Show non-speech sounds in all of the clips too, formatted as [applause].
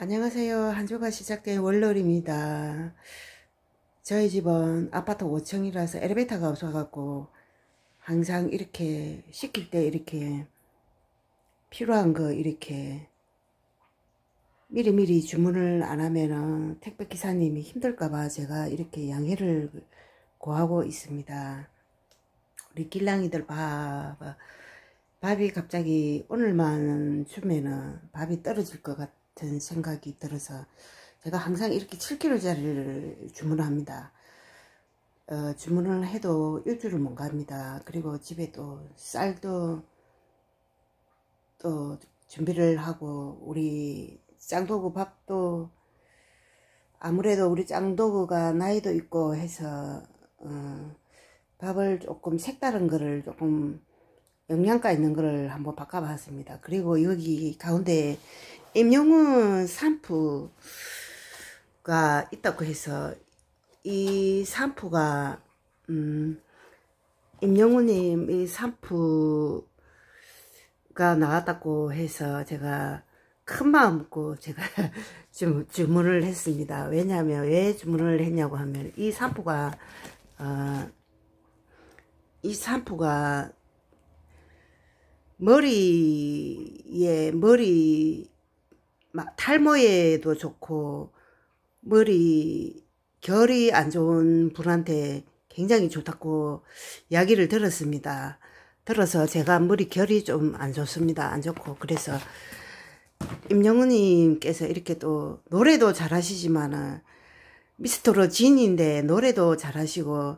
안녕하세요. 한 주가 시작된 월요일입니다. 저희 집은 아파트 5층이라서 엘리베이터가 없어갖고 항상 이렇게 시킬 때 이렇게 필요한 거 이렇게 미리미리 주문을 안 하면은 택배 기사님이 힘들까봐 제가 이렇게 양해를 구하고 있습니다. 우리 길랑이들 밥, 밥이 갑자기 오늘만 주면은 밥이 떨어질 것 같아. 같은 생각이 들어서 제가 항상 이렇게 7kg짜리를 주문합니다. 어, 주문을 해도 일주를 못 갑니다. 그리고 집에 또 쌀도 또 준비를 하고 우리 짱도구 밥도 아무래도 우리 짱도구가 나이도 있고 해서 어, 밥을 조금 색다른 거를 조금 영양가 있는 거를 한번 바꿔봤습니다. 그리고 여기 가운데 임영웅 산부가 있다고 해서 이 산부가 음, 임영웅님 이 산부가 나왔다고 해서 제가 큰 마음 먹고 제가 [laughs] 좀 주문을 했습니다. 왜냐하면 왜 주문을 했냐고 하면 이 산부가 어, 이 산부가 머리에 머리 막 탈모에도 좋고 머리 결이 안 좋은 분한테 굉장히 좋다고 이야기를 들었습니다. 들어서 제가 머리 결이 좀 안 좋습니다. 안 좋고 그래서 임영은님께서 이렇게 또 노래도 잘하시지만은 미스터로 진인데 노래도 잘하시고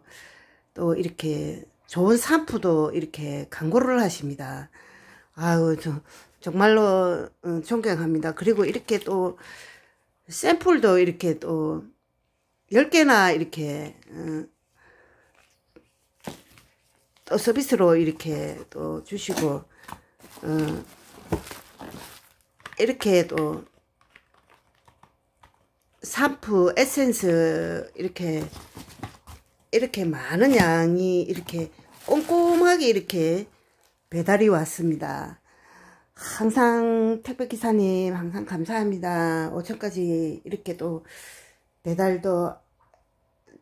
또 이렇게 좋은 샴푸도 이렇게 광고를 하십니다. 아유 저 정말로 어, 존경합니다. 그리고 이렇게 또 샘플도 이렇게 또 10개나 이렇게 어, 또 서비스로 이렇게 또 주시고 어, 이렇게 또 샴푸 에센스 이렇게 이렇게 많은 양이 이렇게 꼼꼼하게 이렇게 배달이 왔습니다. 항상 택배기사님 항상 감사합니다. 5천까지 이렇게 또 배달도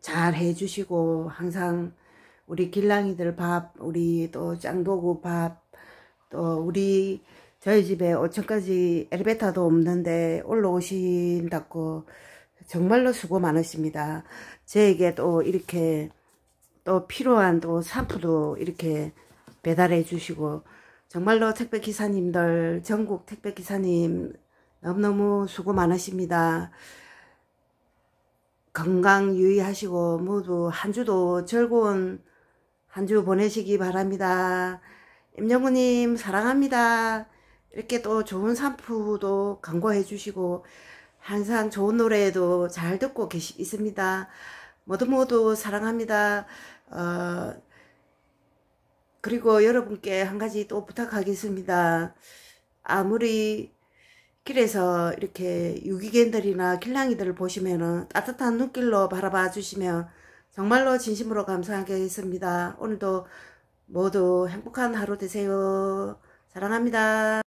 잘 해주시고 항상 우리 길랑이들 밥 우리 또 짱도구 밥 또 우리 저희 집에 5천까지 엘베타도 리 없는데 올라오신다고 정말로 수고 많으십니다. 저에게 또 이렇게 또 필요한 또샴푸도 이렇게 배달해 주시고 정말로 택배기사님들 전국 택배기사님 너무너무 수고 많으십니다. 건강 유의하시고 모두 한 주도 즐거운 한 주 보내시기 바랍니다. 임영구님 사랑합니다. 이렇게 또 좋은 샴푸도 광고해 주시고 항상 좋은 노래도 잘 듣고 계시, 있습니다. 모두 모두 사랑합니다. 어, 그리고 여러분께 한 가지 또 부탁하겠습니다. 아무리 길에서 이렇게 유기견들이나 길냥이들을 보시면은 따뜻한 눈길로 바라봐 주시면 정말로 진심으로 감사하겠습니다. 오늘도 모두 행복한 하루 되세요. 사랑합니다.